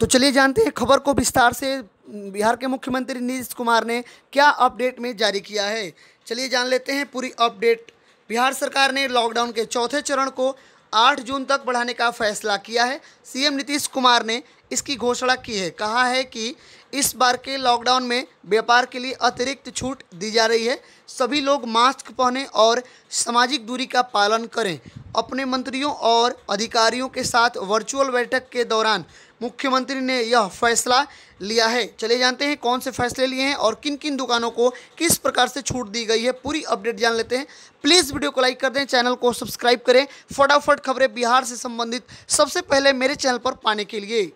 तो चलिए जानते हैं खबर को विस्तार से बिहार के मुख्यमंत्री नीतीश कुमार ने क्या अपडेट में जारी किया है चलिए जान लेते हैं पूरी अपडेट बिहार सरकार ने लॉकडाउन के चौथे चरण को 8 जून तक बढ़ाने का फैसला किया है सीएम नीतीश कुमार ने इसकी घोषणा की है कहा है कि इस बार के लॉकडाउन में व्यापार के लिए अतिरिक्त छूट दी जा रही है सभी लोग मास्क पहने और सामाजिक दूरी का पालन करें अपने मंत्रियों और अधिकारियों के साथ वर्चुअल बैठक के दौरान मुख्यमंत्री ने यह फैसला लिया है चले जानते हैं कौन से फैसले लिए हैं और किन किन दुकानों को किस प्रकार से छूट दी गई है पूरी अपडेट जान लेते हैं प्लीज़ वीडियो को लाइक कर दें चैनल को सब्सक्राइब करें फटाफट खबरें बिहार से संबंधित सबसे पहले मेरे चैनल पर पाने के लिए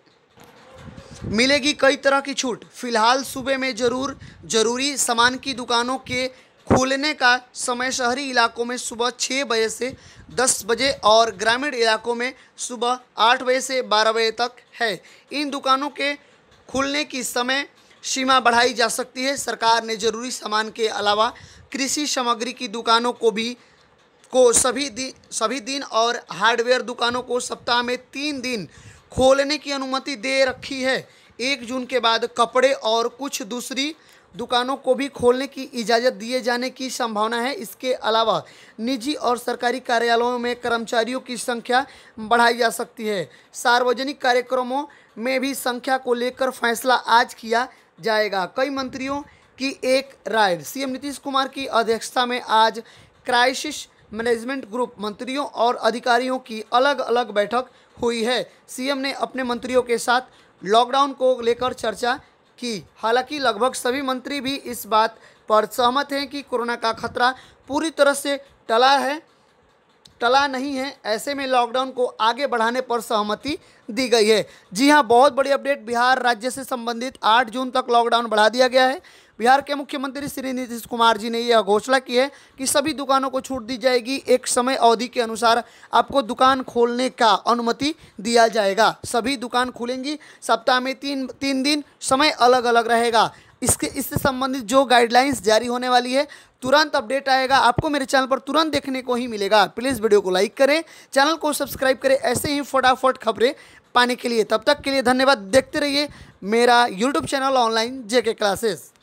मिलेगी कई तरह की छूट फिलहाल सुबह में जरूर जरूरी सामान की दुकानों के खोलने का समय शहरी इलाकों में सुबह छः बजे से दस बजे और ग्रामीण इलाकों में सुबह आठ बजे से बारह बजे तक है इन दुकानों के खुलने की समय सीमा बढ़ाई जा सकती है सरकार ने जरूरी सामान के अलावा कृषि सामग्री की दुकानों को भी को सभी दिन सभी दिन और हार्डवेयर दुकानों को सप्ताह में तीन दिन खोलने की अनुमति दे रखी है एक जून के बाद कपड़े और कुछ दूसरी दुकानों को भी खोलने की इजाज़त दिए जाने की संभावना है इसके अलावा निजी और सरकारी कार्यालयों में कर्मचारियों की संख्या बढ़ाई जा सकती है सार्वजनिक कार्यक्रमों में भी संख्या को लेकर फैसला आज किया जाएगा कई मंत्रियों की एक राय सीएम नीतीश कुमार की अध्यक्षता में आज क्राइसिस मैनेजमेंट ग्रुप मंत्रियों और अधिकारियों की अलग अलग बैठक हुई है सीएम ने अपने मंत्रियों के साथ लॉकडाउन को लेकर चर्चा की हालांकि लगभग सभी मंत्री भी इस बात पर सहमत हैं कि कोरोना का खतरा पूरी तरह से टला है टला नहीं है ऐसे में लॉकडाउन को आगे बढ़ाने पर सहमति दी गई है जी हां बहुत बड़ी अपडेट बिहार राज्य से संबंधित 8 जून तक लॉकडाउन बढ़ा दिया गया है बिहार के मुख्यमंत्री श्री नीतीश कुमार जी ने यह घोषणा की है कि सभी दुकानों को छूट दी जाएगी एक समय अवधि के अनुसार आपको दुकान खोलने का अनुमति दिया जाएगा सभी दुकान खुलेंगी सप्ताह में तीन तीन दिन समय अलग अलग रहेगा इसके इससे संबंधित जो गाइडलाइंस जारी होने वाली है तुरंत अपडेट आएगा आपको मेरे चैनल पर तुरंत देखने को ही मिलेगा प्लीज़ वीडियो को लाइक करें चैनल को सब्सक्राइब करें ऐसे ही फटाफट खबरें पाने के लिए तब तक के लिए धन्यवाद देखते रहिए मेरा YouTube channel online JK classes